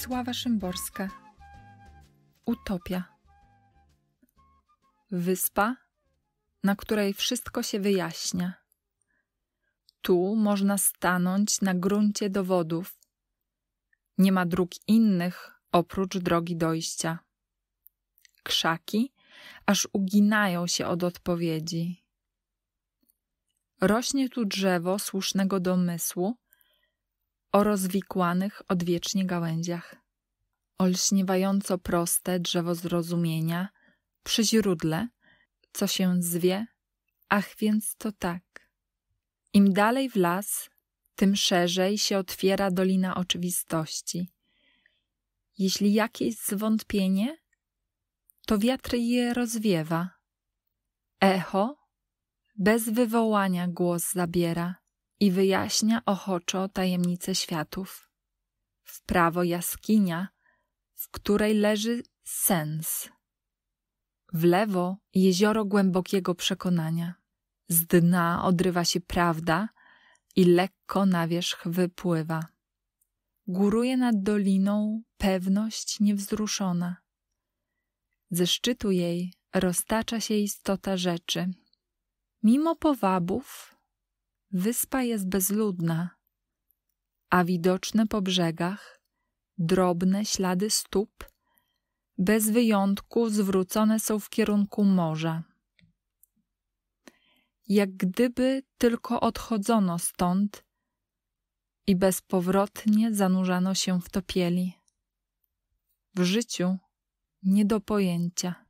Sława Szymborska Utopia Wyspa, na której wszystko się wyjaśnia. Tu można stanąć na gruncie dowodów. Nie ma dróg innych oprócz drogi dojścia. Krzaki aż uginają się od odpowiedzi. Rośnie tu drzewo słusznego domysłu, o rozwikłanych odwiecznie gałęziach. Olśniewająco proste drzewo zrozumienia, przy źródle, co się zwie, ach więc to tak. Im dalej w las, tym szerzej się otwiera dolina oczywistości. Jeśli jakieś zwątpienie, to wiatr je rozwiewa. Echo bez wywołania głos zabiera i wyjaśnia ochoczo tajemnice światów. W prawo jaskinia, w której leży sens. W lewo jezioro głębokiego przekonania. Z dna odrywa się prawda i lekko na wierzch wypływa. Góruje nad doliną pewność niewzruszona. Ze szczytu jej roztacza się istota rzeczy. Mimo powabów Wyspa jest bezludna, a widoczne po brzegach drobne ślady stóp bez wyjątku zwrócone są w kierunku morza. Jak gdyby tylko odchodzono stąd i bezpowrotnie zanurzano się w topieli. W życiu nie do pojęcia.